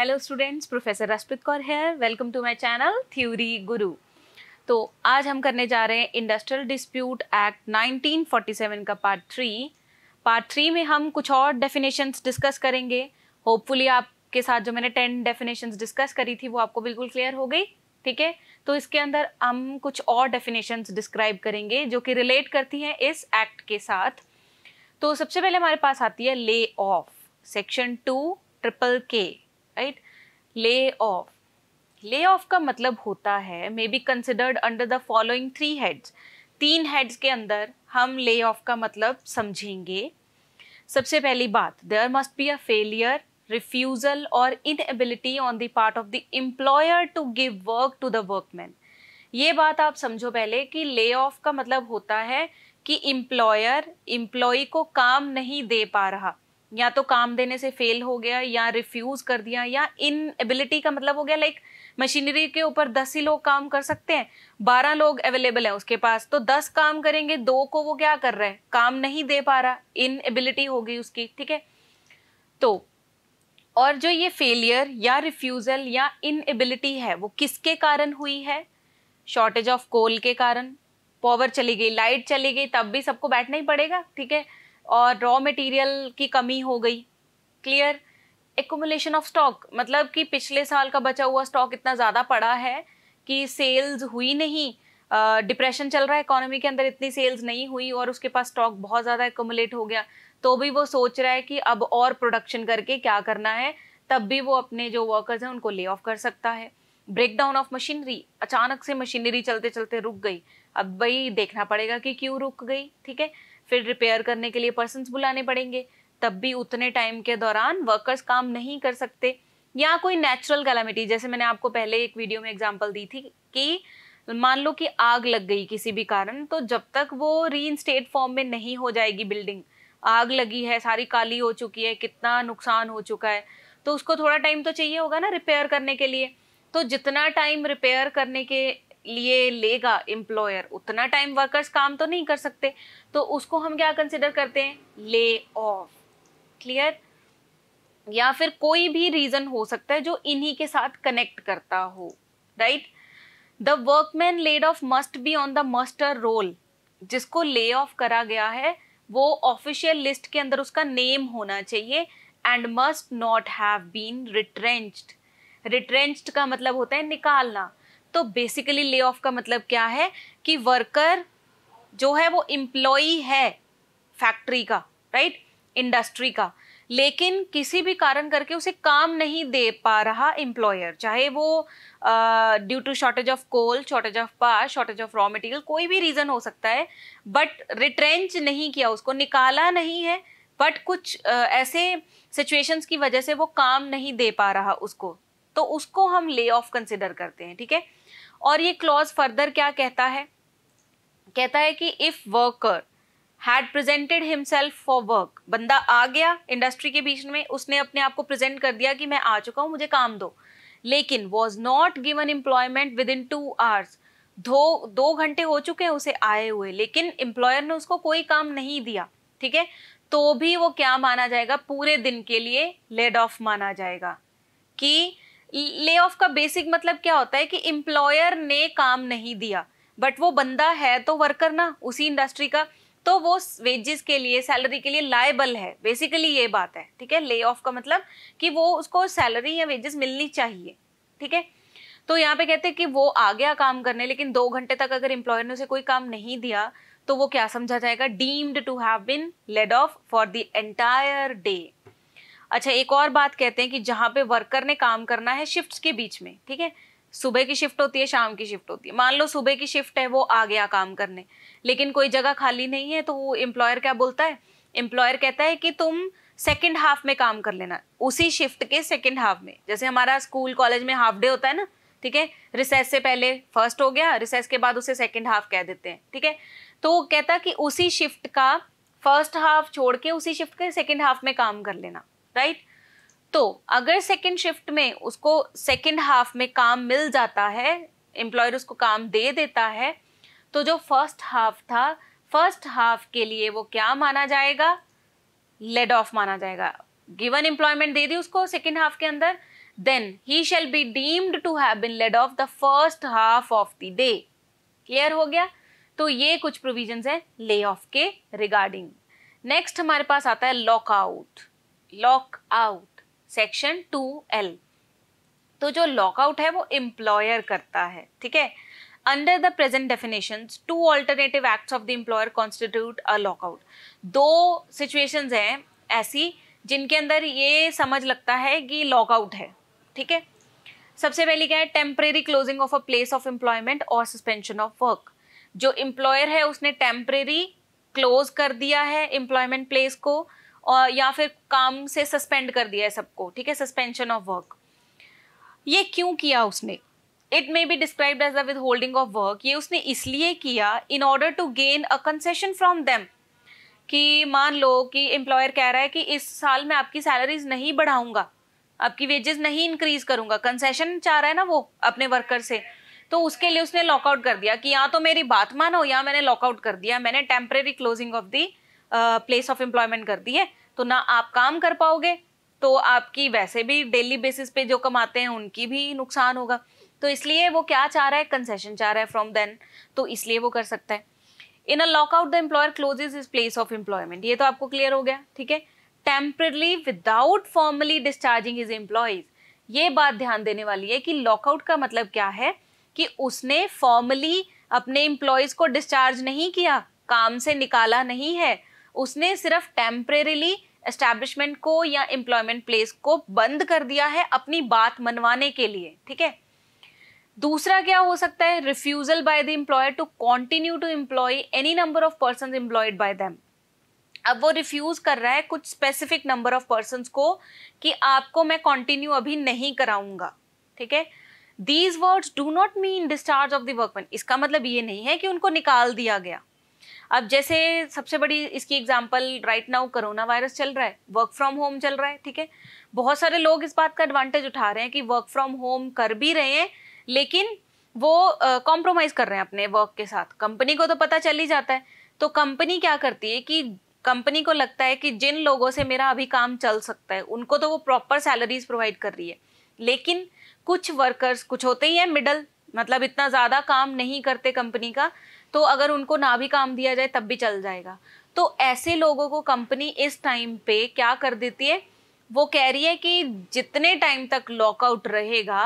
Hello students professor Raspreet Kaur है welcome to my channel theory guru तो आज हम करने जा रहे हैं इंडस्ट्रियल डिस्प्यूट एक्ट 1947 का पार्ट थ्री पार्ट थ्री में हम कुछ और डेफिनेशंस डिस्कस करेंगे होपफुली आपके साथ जो मैंने टेन डेफिनेशंस डिस्कस करी थी वो आपको बिल्कुल क्लियर हो गई ठीक है तो इसके अंदर हम कुछ और डेफिनेशंस डिस्क्राइब करेंगे जो कि रिलेट करती हैं इस एक्ट के साथ तो सबसे पहले हमारे पास आती है lay off section two triple K right lay off lay off का मतलब होता है may be considered under the following three heads तीन हेड्स के अंदर हम ले ऑफ का मतलब समझेंगे सबसे पहली बात there must be a failure refusal or inability on the part of the employer to give work to the workman ये बात आप समझो पहले कि ले ऑफ का मतलब होता है कि एम्प्लॉयर एम्प्लॉय को काम नहीं दे पा रहा या तो काम देने से फेल हो गया या रिफ्यूज कर दिया या इन एबिलिटी का मतलब हो गया लाइक मशीनरी के ऊपर दस ही लोग काम कर सकते हैं बारह लोग अवेलेबल है उसके पास तो दस काम करेंगे दो को वो क्या कर रहा है काम नहीं दे पा रहा इन एबिलिटी हो गई उसकी ठीक है तो और जो ये फेलियर या रिफ्यूज़ल या इनएबिलिटी है वो किसके कारण हुई है शॉर्टेज ऑफ कोल के कारण पावर चली गई लाइट चली गई तब भी सबको बैठना ही पड़ेगा ठीक है और रॉ मटेरियल की कमी हो गई क्लियर एकोमुलेशन ऑफ स्टॉक मतलब कि पिछले साल का बचा हुआ स्टॉक इतना ज़्यादा पड़ा है कि सेल्स हुई नहीं डिप्रेशन uh, चल रहा है इकोनॉमी के अंदर इतनी सेल्स नहीं हुई और उसके पास स्टॉक बहुत ज़्यादा एकोमुलेट हो गया तो भी वो सोच रहा है कि अब और प्रोडक्शन करके क्या करना है तब भी वो अपने जो वर्कर्स हैं उनको ले ऑफ कर सकता है ब्रेक डाउन ऑफ मशीनरी अचानक से मशीनरी चलते चलते रुक गई अब भाई देखना पड़ेगा कि क्यों रुक गई ठीक है फिर रिपेयर करने के लिए पर्सन बुलाने पड़ेंगे तब भी उतने टाइम के दौरान वर्कर्स काम नहीं कर सकते या कोई नेचुरल कैलामिटी जैसे मैंने आपको पहले एक वीडियो में एग्जाम्पल दी थी कि मान लो कि आग लग गई किसी भी कारण तो जब तक वो रीइंस्टेट फॉर्म में नहीं हो जाएगी बिल्डिंग आग लगी है सारी काली हो चुकी है कितना नुकसान हो चुका है तो उसको थोड़ा टाइम तो चाहिए होगा ना रिपेयर करने के लिए तो जितना टाइम रिपेयर करने के लिए लेगा एम्प्लॉयर उतना टाइम वर्कर्स काम तो नहीं कर सकते तो उसको हम क्या कंसिडर करते हैं ले ऑफ क्लियर या फिर कोई भी रीजन हो सकता है जो इन्हीं के साथ कनेक्ट करता हो right the workman laid off must be on the muster roll जिसको ले ऑफ करा गया है वो ऑफिशियल लिस्ट के अंदर उसका नेम होना चाहिए and must not have been retrenched retrenched का मतलब होता है निकालना तो बेसिकली ले ऑफ का मतलब क्या है कि वर्कर जो है वो एम्प्लॉय है फैक्ट्री का राइट right? इंडस्ट्री का लेकिन किसी भी कारण करके उसे काम नहीं दे पा रहा एम्प्लॉयर चाहे वो due to shortage of coal shortage of power shortage of raw material कोई भी रीज़न हो सकता है बट रिट्रेंच नहीं किया उसको निकाला नहीं है बट कुछ uh, ऐसे सिचुएशंस की वजह से वो काम नहीं दे पा रहा उसको तो उसको हम ले ऑफ कंसिडर करते हैं ठीक है और ये क्लॉज फर्दर क्या कहता है कहता है कि if worker had presented himself for work बंदा आ गया इंडस्ट्री के बीच में उसने अपने आप को प्रेजेंट कर दिया कि मैं आ चुका हूं मुझे काम दो लेकिन was not given employment within two hours दो दो घंटे हो चुके हैं उसे आए हुए लेकिन एम्प्लॉयर ने उसको कोई काम नहीं दिया ठीक है तो भी वो क्या माना जाएगा पूरे दिन के लिए लेड ऑफ माना जाएगा कि ले ऑफ का बेसिक मतलब क्या होता है कि इम्प्लॉयर ने काम नहीं दिया बट वो बंदा है तो वर्कर ना उसी इंडस्ट्री का तो वो वेजेस के लिए सैलरी के लिए लाइबल है बेसिकली ये बात है ठीक है ले ऑफ का मतलब कि वो उसको सैलरी या वेजेस मिलनी चाहिए ठीक है तो यहाँ पे कहते हैं कि वो आ गया काम करने लेकिन दो घंटे तक अगर इम्प्लॉयर ने उसे कोई काम नहीं दिया तो वो क्या समझा जाएगा deemed to have been laid off for the entire day अच्छा एक और बात कहते हैं कि जहाँ पे वर्कर ने काम करना है शिफ्ट के बीच में ठीक है सुबह की शिफ्ट होती है शाम की शिफ्ट होती है मान लो सुबह की शिफ्ट है वो आ गया काम करने लेकिन कोई जगह खाली नहीं है तो वो एम्प्लॉयर क्या बोलता है एम्प्लॉयर कहता है कि तुम सेकेंड हाफ में काम कर लेना उसी शिफ्ट के सेकेंड हाफ में जैसे हमारा स्कूल कॉलेज में हाफ डे होता है ना ठीक है रिसेस से पहले फर्स्ट हो गया रिसेस के बाद उसे सेकेंड हाफ कह देते हैं ठीक है तो वो कहता कि उसी शिफ्ट का फर्स्ट हाफ छोड़ के उसी शिफ्ट के सेकेंड हाफ में काम कर लेना राइट तो अगर सेकेंड शिफ्ट में उसको सेकेंड हाफ में काम मिल जाता है एम्प्लॉयर उसको काम दे देता है तो जो फर्स्ट हाफ था फर्स्ट हाफ के लिए वो क्या माना जाएगा लेड ऑफ माना जाएगा गिवन एम्प्लॉयमेंट दे दी उसको सेकेंड हाफ के अंदर देन ही shall be deemed to have been laid off the first half of the day clear हो गया तो ये कुछ प्रोविजंस है ले ऑफ के रिगार्डिंग नेक्स्ट हमारे पास आता है lockout lock out section two L तो जो लॉकआउट है वो एम्प्लॉयर करता है ठीक है under the present definition two alternative act of the employer constitute a lockout दो सिचुएशन हैं ऐसी जिनके अंदर ये समझ लगता है कि लॉकआउट है ठीक है सबसे पहली क्या है temporary closing of a place of employment और सस्पेंशन ऑफ वर्क जो एम्प्लॉयर है उसने टेम्परेरी क्लोज कर दिया है एम्प्लॉयमेंट प्लेस को और या फिर काम से सस्पेंड कर दिया है सबको ठीक है सस्पेंशन ऑफ वर्क ये क्यों किया उसने it may be described as a withholding of work ये उसने इसलिए किया in order to gain a concession from them कि मान लो कि एम्प्लॉयर कह रहा है कि इस साल में आपकी सैलरीज नहीं बढ़ाऊंगा आपकी वेजेस नहीं इंक्रीज करूंगा कंसेशन चाह रहा है ना वो अपने वर्कर से तो उसके लिए उसने लॉकआउट कर दिया कि या तो मेरी बात मानो या मैंने लॉकआउट कर दिया मैंने temporary closing of the place of employment कर दिए है तो ना आप काम कर पाओगे तो आपकी वैसे भी डेली बेसिस पे जो कमाते हैं उनकी भी नुकसान होगा तो इसलिए वो क्या चाह रहा है कंसेशन चाह रहा है फ्रॉम देन तो इसलिए वो कर सकता है in a lockout the employer closes his place of employment ये तो आपको क्लियर हो गया ठीक है temporarily without formally discharging his employees ये बात ध्यान देने वाली है कि लॉकआउट का मतलब क्या है कि उसने फॉर्मली अपने एम्प्लॉयज को डिस्चार्ज नहीं किया काम से निकाला नहीं है उसने सिर्फ टेम्परेली एस्टेब्लिशमेंट को या एम्प्लॉयमेंट प्लेस को बंद कर दिया है अपनी बात मनवाने के लिए ठीक है दूसरा क्या हो सकता है refusal by the employer to continue to employ any number of person employed by them अब वो रिफ्यूज कर रहा है कुछ स्पेसिफिक नंबर ऑफ पर्सन को कि आपको मैं कॉन्टिन्यू अभी नहीं कराऊंगा ठीक है these words do not mean discharge of the workman इसका मतलब ये नहीं है कि उनको निकाल दिया गया अब जैसे सबसे बड़ी इसकी example right now corona virus चल रहा है वर्क फ्रॉम होम चल रहा है ठीक है बहुत सारे लोग इस बात का एडवांटेज उठा रहे हैं कि वर्क फ्रॉम होम कर भी रहे हैं लेकिन वो कॉम्प्रोमाइज़ uh, कर रहे हैं अपने वर्क के साथ कंपनी को तो पता चल ही जाता है तो कंपनी क्या करती है कि कंपनी को लगता है कि जिन लोगों से मेरा अभी काम चल सकता है उनको तो वो प्रॉपर सैलरीज प्रोवाइड कर रही है लेकिन कुछ वर्कर्स कुछ होते ही हैं मिडल मतलब इतना ज़्यादा काम नहीं करते कंपनी का तो अगर उनको ना भी काम दिया जाए तब भी चल जाएगा तो ऐसे लोगों को कंपनी इस टाइम पे क्या कर देती है वो कह रही है कि जितने टाइम तक लॉकआउट रहेगा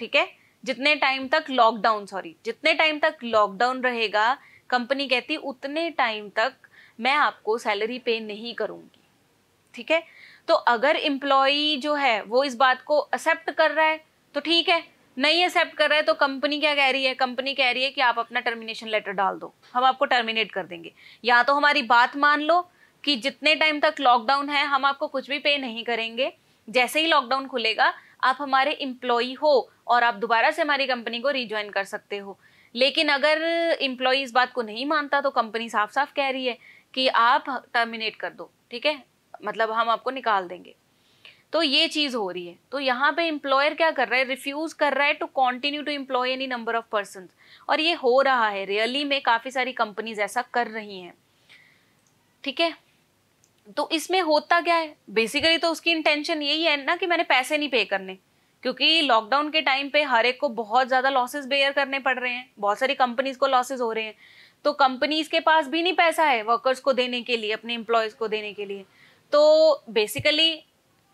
ठीक है जितने टाइम तक लॉकडाउन सॉरी जितने टाइम तक लॉकडाउन रहेगा कंपनी कहती उतने टाइम तक मैं आपको सैलरी पे नहीं करूँगी ठीक है तो अगर एम्प्लॉई जो है वो इस बात को एक्सेप्ट कर रहा है तो ठीक है नहीं एक्सेप्ट कर रहा है तो कंपनी क्या कह रही है कंपनी कह रही है कि आप अपना टर्मिनेशन लेटर डाल दो हम आपको टर्मिनेट कर देंगे या तो हमारी बात मान लो कि जितने टाइम तक लॉकडाउन है हम आपको कुछ भी पे नहीं करेंगे जैसे ही लॉकडाउन खुलेगा आप हमारे इम्प्लॉई हो और आप दोबारा से हमारी कंपनी को रिज्वाइन कर सकते हो लेकिन अगर इम्प्लॉई इस बात को नहीं मानता तो कंपनी साफ साफ कह रही है कि आप टर्मिनेट कर दो ठीक है मतलब हम आपको निकाल देंगे तो ये चीज़ हो रही है तो यहाँ पे इम्प्लॉयर क्या कर रहा है रिफ्यूज़ कर रहा है to continue to employ any number of person और ये हो रहा है रियली में काफ़ी सारी कंपनीज ऐसा कर रही हैं ठीक है तो इसमें होता क्या है बेसिकली तो उसकी इंटेंशन यही है ना कि मैंने पैसे नहीं पे करने क्योंकि लॉकडाउन के टाइम पे हर एक को बहुत ज़्यादा लॉसेस बेयर करने पड़ रहे हैं बहुत सारी कंपनीज को लॉसेज हो रहे हैं तो कंपनीज के पास भी नहीं पैसा है वर्कर्स को देने के लिए अपने एम्प्लॉयज़ को देने के लिए तो बेसिकली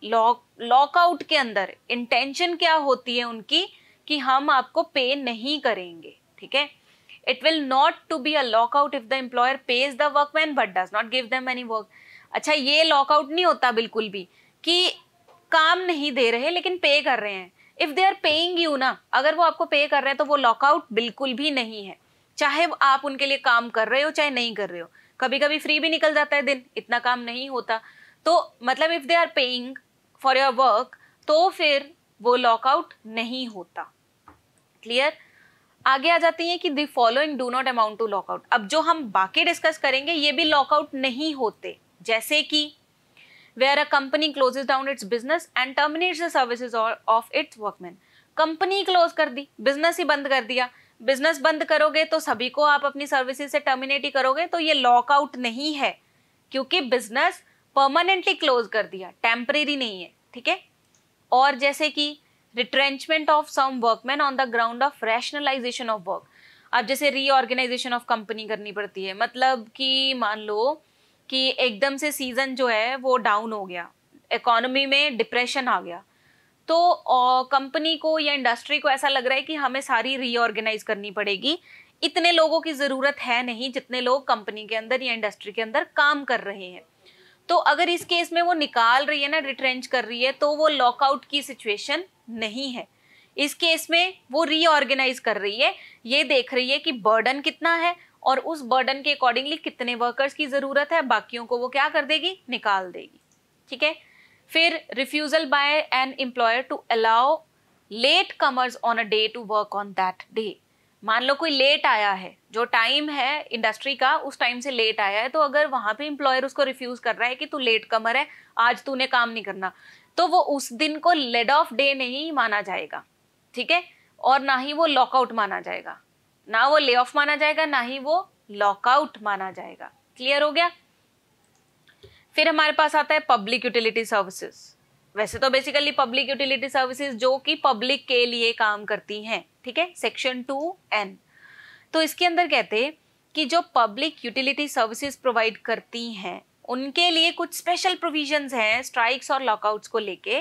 लॉक लॉकआउट के अंदर इंटेंशन क्या होती है उनकी कि हम आपको पे नहीं करेंगे ठीक है it will not to be a lockout if the employer pays the workman but does not give them any work अच्छा ये लॉकआउट नहीं होता बिल्कुल भी कि काम नहीं दे रहे लेकिन पे कर रहे हैं if they are paying you ना अगर वो आपको पे कर रहे हैं तो वो लॉकआउट बिल्कुल भी नहीं है चाहे आप उनके लिए काम कर रहे हो चाहे नहीं कर रहे हो कभी कभी फ्री भी निकल जाता है दिन इतना काम नहीं होता तो मतलब if they are paying for your work तो फिर वो लॉकआउट नहीं होता क्लियर आगे आ जाती है कि the following do not amount to lockout अब जो हम बाकी डिस्कस करेंगे ये भी लॉकआउट नहीं होते जैसे कि we are a company closes down its business and terminates the services of its workman company close कर दी बिजनेस ही बंद कर दिया बिजनेस बंद करोगे तो सभी को आप अपनी सर्विसेज से टर्मिनेट ही करोगे तो ये लॉकआउट नहीं है क्योंकि बिजनेस परमानेंटली क्लोज कर दिया टेम्परेरी नहीं है ठीक है और जैसे कि retrenchment of some workman on the ground of rationalisation of work अब जैसे रीऑर्गेनाइजेशन ऑफ कंपनी करनी पड़ती है मतलब कि मान लो कि एकदम से सीजन जो है वो डाउन हो गया इकोनॉमी में डिप्रेशन आ गया तो कंपनी को या इंडस्ट्री को ऐसा लग रहा है कि हमें सारी रीऑर्गेनाइज करनी पड़ेगी इतने लोगों की ज़रूरत है नहीं जितने लोग कंपनी के अंदर या इंडस्ट्री के अंदर काम कर रहे हैं तो अगर इस केस में वो निकाल रही है ना रिट्रेंच कर रही है तो वो लॉकआउट की सिचुएशन नहीं है इस केस में वो रीऑर्गेनाइज कर रही है ये देख रही है कि बर्डन कितना है और उस बर्डन के अकॉर्डिंगली कितने वर्कर्स की ज़रूरत है बाकियों को वो क्या कर देगी निकाल देगी ठीक है फिर refusal by an employer to allow latecomers on a day to work on that day मान लो कोई लेट आया है जो टाइम है इंडस्ट्री का उस टाइम से लेट आया है तो अगर वहां पे इंप्लॉयर उसको रिफ्यूज कर रहा है कि तू लेट कमर है आज तूने काम नहीं करना तो वो उस दिन को लेड ऑफ डे नहीं माना जाएगा ठीक है और ना ही वो लॉकआउट माना जाएगा ना वो ले ऑफ माना जाएगा ना ही वो लॉकआउट माना जाएगा क्लियर हो गया फिर हमारे पास आता है पब्लिक यूटिलिटी सर्विसेज वैसे तो बेसिकली पब्लिक यूटिलिटी सर्विसेज जो कि पब्लिक के लिए काम करती हैं ठीक है सेक्शन टू एन तो इसके अंदर कहते हैं कि जो पब्लिक यूटिलिटी सर्विसेज प्रोवाइड करती हैं उनके लिए कुछ स्पेशल प्रोविजंस हैं स्ट्राइक्स और लॉकआउट्स को लेके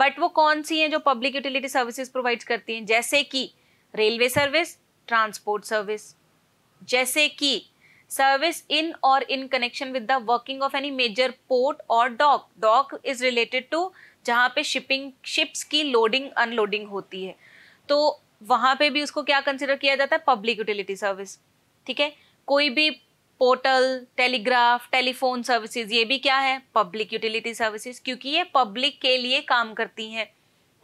बट वो कौन सी हैं जो पब्लिक यूटिलिटी सर्विसेज प्रोवाइड करती हैं जैसे कि रेलवे सर्विस ट्रांसपोर्ट सर्विस जैसे कि सर्विस इन और in connection with the working of any major port और dock dock is related to जहाँ पे शिपिंग शिप्स की लोडिंग अनलोडिंग होती है तो वहाँ पे भी उसको क्या कंसिडर किया जाता है पब्लिक यूटिलिटी सर्विस ठीक है कोई भी पोर्टल टेलीग्राफ टेलीफोन सर्विसेज ये भी क्या है पब्लिक यूटिलिटी सर्विसेज क्योंकि ये पब्लिक के लिए काम करती हैं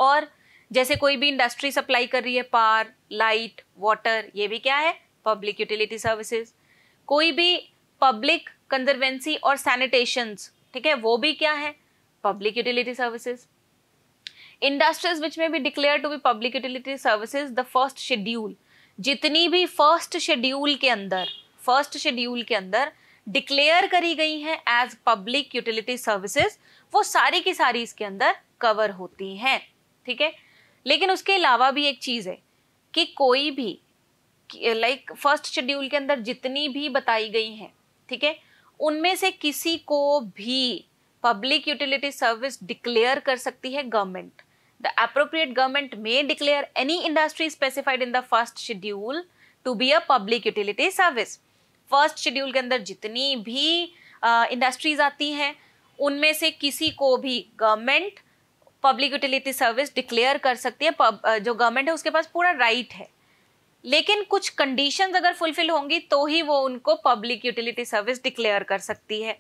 और जैसे कोई भी इंडस्ट्री सप्लाई कर रही है पार लाइट वाटर ये भी क्या है पब्लिक यूटिलिटी सर्विसेज कोई भी पब्लिक कंजर्वेंसी और सैनिटेशन ठीक है वो भी क्या है public utility services industries which में भी declare to be public utility services the first schedule जितनी भी फर्स्ट शेड्यूल के अंदर फर्स्ट शेड्यूल के अंदर डिक्लेयर करी गई हैं एज पब्लिक यूटिलिटी सर्विसेज वो सारी की सारी इसके अंदर कवर होती हैं ठीक है लेकिन उसके अलावा भी एक चीज़ है कि कोई भी लाइक फर्स्ट शेड्यूल के अंदर जितनी भी बताई गई हैं ठीक है उनमें से किसी को भी पब्लिक यूटिलिटी सर्विस डिक्लेयर कर सकती है government the appropriate government may declare any industry specified in the first schedule to be a public utility service first schedule के अंदर जितनी भी इंडस्ट्रीज uh, आती हैं उनमें से किसी को भी government public utility service declare कर सकती है जो गवर्नमेंट है उसके पास पूरा राइट right है लेकिन कुछ कंडीशन अगर फुलफिल होंगी तो ही वो उनको पब्लिक यूटिलिटी सर्विस डिक्लेयर कर सकती है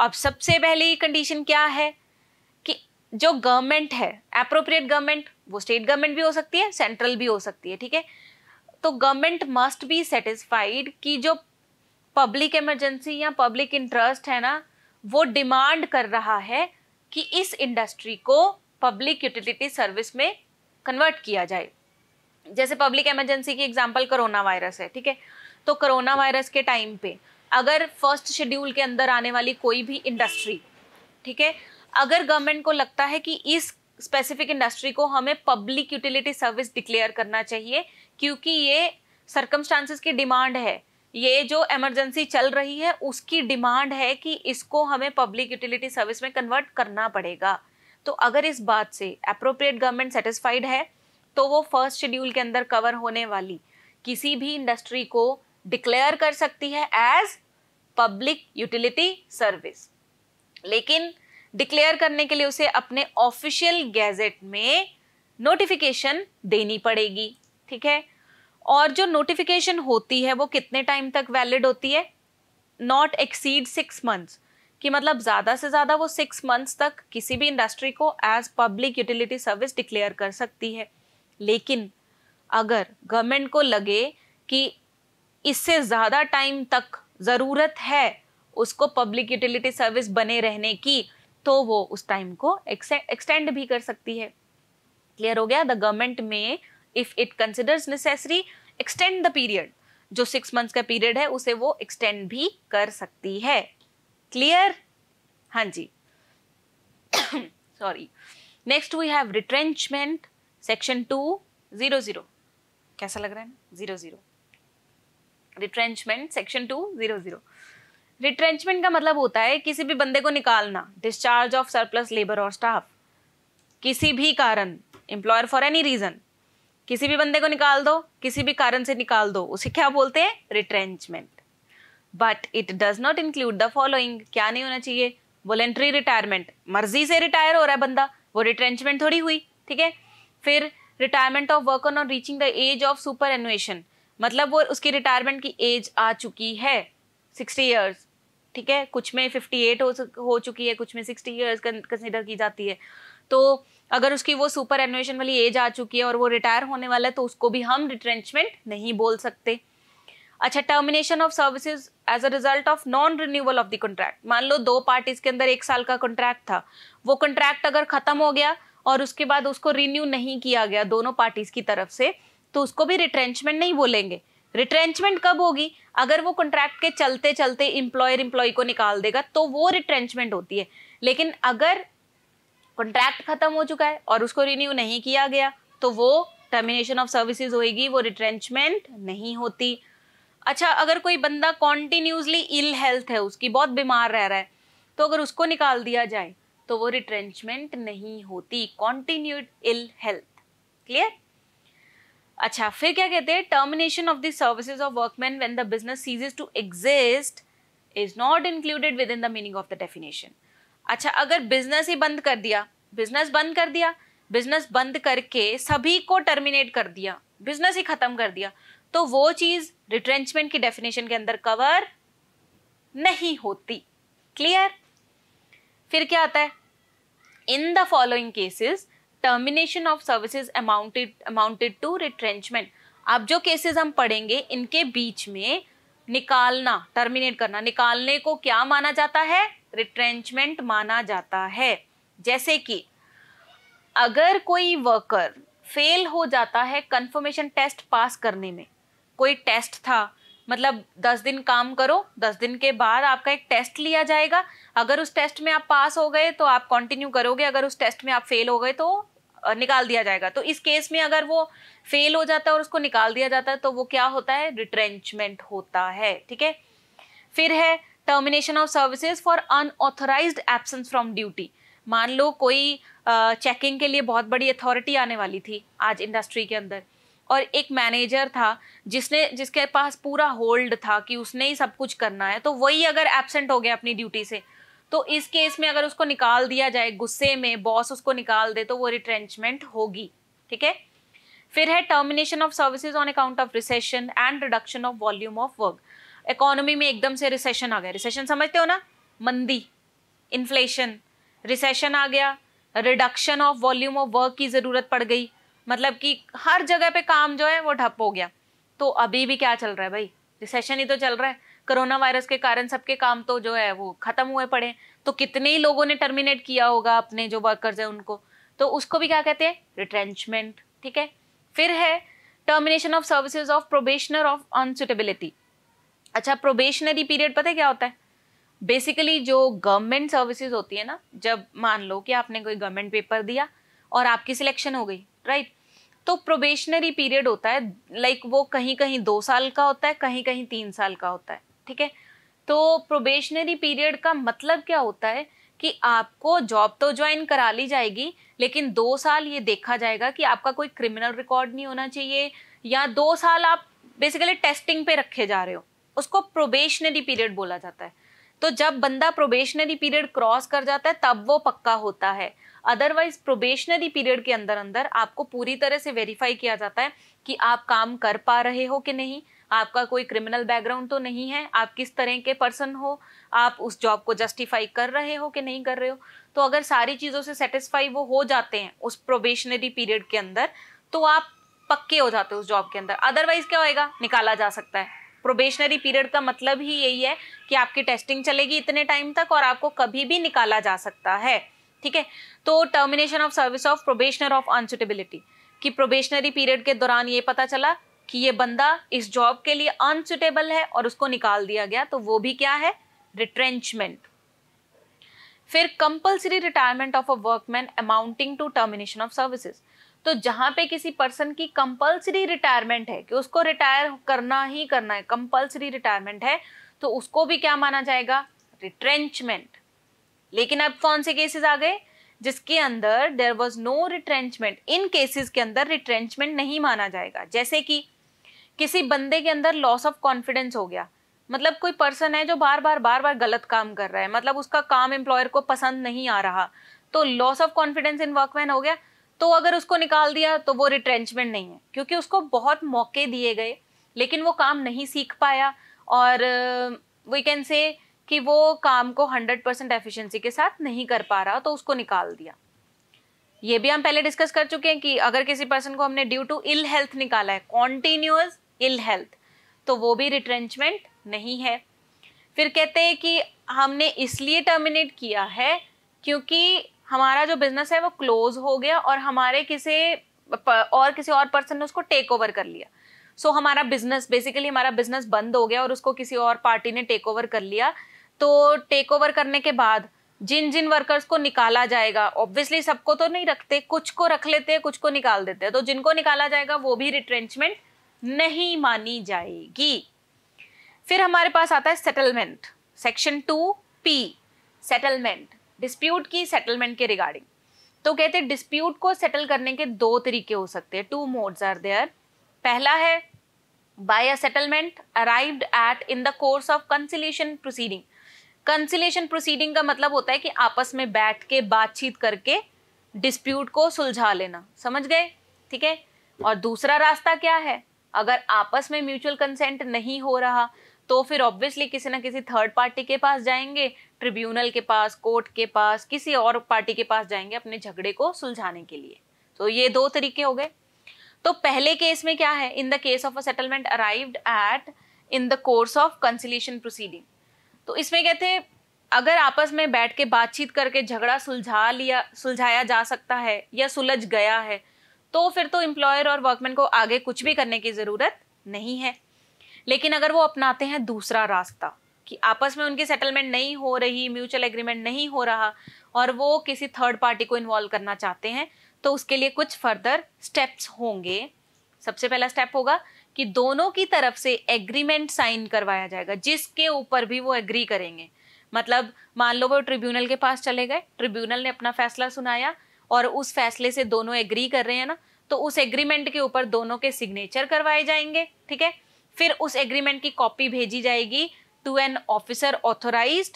अब सबसे पहले कंडीशन क्या है कि जो गवर्नमेंट है अप्रोप्रिएट गवर्नमेंट वो स्टेट गवर्नमेंट भी हो सकती है सेंट्रल भी हो सकती है ठीक है तो गवर्नमेंट मस्ट बी सेटिस्फाइड कि जो पब्लिक इमरजेंसी या पब्लिक इंटरेस्ट है ना वो डिमांड कर रहा है कि इस इंडस्ट्री को पब्लिक यूटिलिटी सर्विस में कन्वर्ट किया जाए जैसे पब्लिक इमरजेंसी की एग्जाम्पल करोना वायरस है ठीक है तो करोना वायरस के टाइम पे अगर फर्स्ट शेड्यूल के अंदर आने वाली कोई भी इंडस्ट्री ठीक है अगर गवर्नमेंट को लगता है कि इस स्पेसिफिक इंडस्ट्री को हमें पब्लिक यूटिलिटी सर्विस डिक्लेयर करना चाहिए क्योंकि ये सर्कमस्टांसिस की डिमांड है ये जो इमरजेंसी चल रही है उसकी डिमांड है कि इसको हमें पब्लिक यूटिलिटी सर्विस में कन्वर्ट करना पड़ेगा तो अगर इस बात से अप्रोप्रिएट गवर्नमेंट सेटिस्फाइड है तो वो फर्स्ट शेड्यूल के अंदर कवर होने वाली किसी भी इंडस्ट्री को डिक्लेयर कर सकती है एज पब्लिक यूटिलिटी सर्विस लेकिन डिक्लेयर करने के लिए उसे अपने ऑफिशियल गैजेट में नोटिफिकेशन देनी पड़ेगी ठीक है और जो नोटिफिकेशन होती है वो कितने टाइम तक वैलिड होती है नॉट एक्सीड सिक्स मंथ्स कि मतलब ज़्यादा से ज़्यादा वो सिक्स मंथ्स तक किसी भी इंडस्ट्री को as public utility service declare कर सकती है लेकिन अगर गवर्नमेंट को लगे कि इससे ज़्यादा टाइम तक ज़रूरत है उसको पब्लिक यूटिलिटी सर्विस बने रहने की तो वो उस टाइम को एक्सटेंड भी कर सकती है क्लियर हो गया the government may if it considers necessary extend the period जो सिक्स मंथ्स का पीरियड है उसे वो एक्सटेंड भी कर सकती है क्लियर हाँ जी sorry next we have retrenchment section two zero zero कैसा लग रहा है zero zero retrenchment section two zero zero retrenchment का मतलब होता है किसी भी बंदे को निकालना डिस्चार्ज ऑफ सरप्लस लेबर और स्टाफ किसी भी कारण एम्प्लॉयर फॉर एनी रीजन किसी भी बंदे को निकाल दो किसी भी कारण से निकाल दो उसे क्या बोलते हैं retrenchment but it does not include the following क्या नहीं होना चाहिए वॉलेंट्री रिटायरमेंट मर्जी से रिटायर हो रहा है बंदा वो रिट्रेंचमेंट थोड़ी हुई ठीक है फिर retirement of work on reaching the age of superannuation मतलब वो उसकी रिटायरमेंट की एज आ चुकी है सिक्सटी ईयर्स ठीक है कुछ में फिफ्टी एट हो हो चुकी है कुछ में सिक्सटी ईयर्स कंसिडर की जाती है तो अगर उसकी वो सुपर एनुएशन वाली एज आ चुकी है और वो रिटायर होने वाला है तो उसको भी हम रिट्रेंचमेंट नहीं बोल सकते अच्छा termination of services as a result of non renewal of the contract मान लो दो पार्टीज के अंदर एक साल का कॉन्ट्रैक्ट था वो कॉन्ट्रैक्ट अगर खत्म हो गया और उसके बाद उसको रिन्यू नहीं किया गया दोनों पार्टीज की तरफ से तो उसको भी रिट्रेंचमेंट नहीं बोलेंगे रिट्रेंचमेंट कब होगी अगर वो कॉन्ट्रैक्ट के चलते चलते इम्प्लॉयर इम्प्लॉय को निकाल देगा तो वो रिट्रेंचमेंट होती है लेकिन अगर कॉन्ट्रैक्ट खत्म हो चुका है और उसको रिन्यू नहीं किया गया तो वो टर्मिनेशन ऑफ सर्विसेज होगी वो रिट्रेंचमेंट नहीं होती अच्छा अगर कोई बंदा कॉन्टिन्यूसली इल हेल्थ है उसकी बहुत बीमार रह रहा है तो अगर उसको निकाल दिया जाए तो वो रिट्रेंचमेंट नहीं होती कॉन्टिन्यूड इल हेल्थ क्लियर अच्छा फिर क्या कहते हैं termination of the services of workman when the business ceases to exist is not included within the meaning of the definition अच्छा अगर बिजनेस ही बंद कर दिया बिजनेस बंद कर दिया बिजनेस बंद करके सभी को टर्मिनेट कर दिया बिजनेस ही खत्म कर दिया तो वो चीज रिट्रेंचमेंट की डेफिनेशन के अंदर कवर नहीं होती क्लियर फिर क्या आता है in the following cases termination of services amounted amounted to retrenchment अब जो केसेस हम पढ़ेंगे इनके बीच में निकालना टर्मिनेट करना निकालने को क्या माना जाता है रिट्रेंचमेंट माना जाता है जैसे कि अगर कोई वर्कर फेल हो जाता है कंफर्मेशन टेस्ट पास करने में कोई टेस्ट था मतलब दस दिन काम करो दस दिन के बाद आपका एक टेस्ट लिया जाएगा अगर उस टेस्ट में आप पास हो गए तो आप कंटिन्यू करोगे अगर उस टेस्ट में आप फेल हो गए तो निकाल दिया जाएगा तो इस केस में अगर वो फेल हो जाता है और उसको निकाल दिया जाता है तो वो क्या होता है रिट्रेंचमेंट होता है ठीक है फिर है termination of services for unauthorised absence from duty मान लो कोई चेकिंग के लिए बहुत बड़ी अथॉरिटी आने वाली थी आज इंडस्ट्री के अंदर और एक मैनेजर था जिसने जिसके पास पूरा होल्ड था कि उसने ही सब कुछ करना है तो वही अगर एबसेंट हो गया अपनी ड्यूटी से तो इस केस में अगर उसको निकाल दिया जाए गुस्से में बॉस उसको निकाल दे तो वो रिट्रेंचमेंट होगी ठीक है फिर है termination of services on account of recession and reduction of volume of work economy में एकदम से रिसेशन आ गया रिसेशन समझते हो ना मंदी इन्फ्लेशन रिसेशन आ गया reduction of volume of work की ज़रूरत पड़ गई मतलब कि हर जगह पे काम जो है वो ठप हो गया तो अभी भी क्या चल रहा है भाई रिसेशन ही तो चल रहा है कोरोना वायरस के कारण सबके काम तो जो है वो खत्म हुए पड़े तो कितने ही लोगों ने टर्मिनेट किया होगा अपने जो वर्कर्स हैं उनको तो उसको भी क्या कहते हैं रिट्रेंचमेंट ठीक है फिर है termination of services of probationer of unsuitability अच्छा प्रोबेशनरी पीरियड पता है क्या होता है बेसिकली जो गवर्नमेंट सर्विसेज होती है ना जब मान लो कि आपने कोई गवर्नमेंट पेपर दिया और आपकी सिलेक्शन हो गई राइट तो प्रोबेशनरी पीरियड होता है लाइक वो कहीं कहीं दो साल का होता है कहीं कहीं तीन साल का होता है ठीक है तो प्रोबेशनरी पीरियड का मतलब क्या होता है कि आपको जॉब तो ज्वाइन करा ली जाएगी लेकिन दो साल ये देखा जाएगा कि आपका कोई क्रिमिनल रिकॉर्ड नहीं होना चाहिए या दो साल आप बेसिकली टेस्टिंग पे रखे जा रहे हो उसको प्रोबेशनरी पीरियड बोला जाता है तो जब बंदा प्रोबेशनरी पीरियड क्रॉस कर जाता है तब वो पक्का होता है अदरवाइज प्रोबेशनरी पीरियड के अंदर अंदर आपको पूरी तरह से वेरीफाई किया जाता है कि आप काम कर पा रहे हो कि नहीं आपका कोई क्रिमिनल बैकग्राउंड तो नहीं है आप किस तरह के पर्सन हो आप उस जॉब को जस्टिफाई कर रहे हो कि नहीं कर रहे हो तो अगर सारी चीज़ों से सेटिस्फाई वो हो जाते हैं उस प्रोबेशनरी पीरियड के अंदर तो आप पक्के हो जाते हो उस जॉब के अंदर अदरवाइज क्या होएगा निकाला जा सकता है प्रोबेशनरी पीरियड का मतलब ही यही है कि आपकी टेस्टिंग चलेगी इतने टाइम तक और आपको कभी भी निकाला जा सकता है ठीक है तो termination of service of probationer of unsuitability कि प्रोबेशनरी पीरियड के दौरान ये पता चला कि ये बंदा इस जॉब के लिए अनसुटेबल है और उसको निकाल दिया गया तो वो भी क्या है रिट्रेंचमेंट फिर compulsory retirement of a workman amounting to termination of services तो जहां पे किसी पर्सन की कंपल्सरी रिटायरमेंट है कि उसको रिटायर करना ही करना है कंपल्सरी रिटायरमेंट है तो उसको भी क्या माना जाएगा रिट्रेंचमेंट लेकिन अब कौन से केसेस आ गए जिसके अंदर there was no retrenchment in cases के अंदर रिट्रेंचमेंट नहीं माना जाएगा जैसे कि किसी बंदे के अंदर लॉस ऑफ कॉन्फिडेंस हो गया मतलब कोई पर्सन है जो बार बार बार बार गलत काम कर रहा है मतलब उसका काम एम्प्लॉयर को पसंद नहीं आ रहा तो loss of confidence in workman हो गया तो अगर उसको निकाल दिया तो वो रिट्रेंचमेंट नहीं है क्योंकि उसको बहुत मौके दिए गए लेकिन वो काम नहीं सीख पाया और वी कैन से कि वो काम को 100 परसेंट एफिशिएंसी के साथ नहीं कर पा रहा तो उसको निकाल दिया ये भी हम पहले डिस्कस कर चुके हैं कि अगर किसी पर्सन को हमने ड्यू टू इल हेल्थ निकाला है कॉन्टिन्यूस इल हेल्थ तो वो भी रिट्रेंचमेंट नहीं है फिर कहते हैं कि हमने इसलिए टर्मिनेट किया है क्योंकि हमारा जो बिजनेस है वो क्लोज हो गया और हमारे किसी और किसी और पर्सन ने उसको टेक ओवर कर लिया सो so, हमारा बिजनेस बेसिकली हमारा बिजनेस बंद हो गया और उसको किसी और पार्टी ने टेक ओवर कर लिया तो टेक ओवर करने के बाद जिन जिन वर्कर्स को निकाला जाएगा ऑब्वियसली सबको तो नहीं रखते कुछ को रख लेते हैं कुछ को निकाल देते हैं तो जिनको निकाला जाएगा वो भी रिट्रेंचमेंट नहीं मानी जाएगी फिर हमारे पास आता है settlement section two P settlement dispute की सेटलमेंट के रिगार्डिंग तो कहते हैं डिस्प्यूट को सेटल करने के दो तरीके हो सकते हैं टू मोड्स आर देयर पहला है by a settlement arrived at in the course of conciliation proceeding conciliation proceeding का मतलब होता है कि आपस में बैठ के बातचीत करके डिस्प्यूट को सुलझा लेना समझ गए ठीक है और दूसरा रास्ता क्या है अगर आपस में म्यूचुअल कंसेंट नहीं हो रहा तो फिर ऑब्वियसली किसी ना किसी थर्ड पार्टी के पास जाएंगे ट्रिब्यूनल के पास कोर्ट के पास किसी और पार्टी के पास जाएंगे अपने झगड़े को सुलझाने के लिए तो ये दो तरीके हो गए तो पहले केस में क्या है in the case of a settlement arrived at in the course of conciliation proceeding तो इसमें कहते अगर आपस में बैठ के बातचीत करके झगड़ा सुलझा लिया सुलझाया जा सकता है या सुलझ गया है तो फिर तो इम्प्लॉयर और वर्कमैन को आगे कुछ भी करने की ज़रूरत नहीं है लेकिन अगर वो अपनाते हैं दूसरा रास्ता कि आपस में उनकी सेटलमेंट नहीं हो रही म्यूचुअल एग्रीमेंट नहीं हो रहा और वो किसी थर्ड पार्टी को इन्वॉल्व करना चाहते हैं तो उसके लिए कुछ फर्दर स्टेप्स होंगे सबसे पहला स्टेप होगा कि दोनों की तरफ से एग्रीमेंट साइन करवाया जाएगा जिसके ऊपर भी वो एग्री करेंगे मतलब मान लो वो ट्रिब्यूनल के पास चले गए ट्रिब्यूनल ने अपना फैसला सुनाया और उस फैसले से दोनों एग्री कर रहे हैं ना तो उस एग्रीमेंट के ऊपर दोनों के सिग्नेचर करवाए जाएंगे ठीक है फिर उस एग्रीमेंट की कॉपी भेजी जाएगी to an officer authorised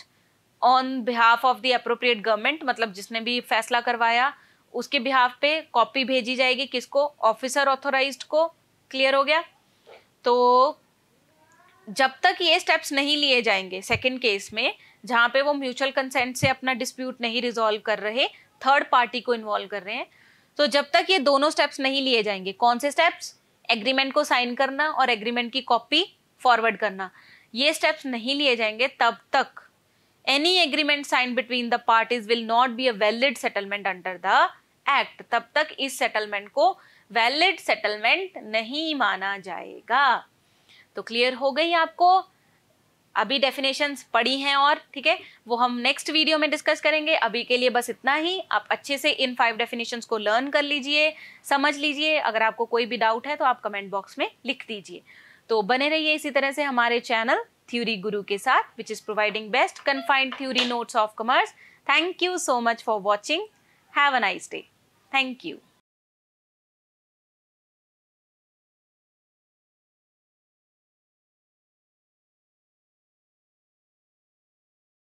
on behalf of the appropriate government मतलब जिसने भी फैसला करवाया उसके बिहाफ पे कॉपी भेजी जाएगी किसको ऑफिसर ऑथोराइज को क्लियर हो गया तो जब तक ये स्टेप्स नहीं लिए जाएंगे सेकेंड केस में जहाँ पे वो म्यूचुअल कंसेंट से अपना डिस्प्यूट नहीं रिजॉल्व कर रहे थर्ड पार्टी को इन्वॉल्व कर रहे हैं तो जब तक ये दोनों स्टेप्स नहीं लिए जाएंगे कौन से स्टेप्स एग्रीमेंट को साइन करना और एग्रीमेंट की कॉपी फॉरवर्ड करना ये स्टेप्स नहीं लिए जाएंगे तब तक any agreement signed between the parties will not be a valid settlement under the act तब तक इस सेटलमेंट को वैलिड सेटलमेंट नहीं माना जाएगा तो क्लियर हो गई आपको अभी डेफिनेशंस पढ़ी हैं और ठीक है वो हम नेक्स्ट वीडियो में डिस्कस करेंगे अभी के लिए बस इतना ही आप अच्छे से इन फाइव डेफिनेशंस को लर्न कर लीजिए समझ लीजिए अगर आपको कोई भी डाउट है तो आप कमेंट बॉक्स में लिख दीजिए तो बने रहिए इसी तरह से हमारे चैनल थ्योरी गुरु के साथ which is providing best confined theory notes of commerce thank you so much for watching have a nice day thank you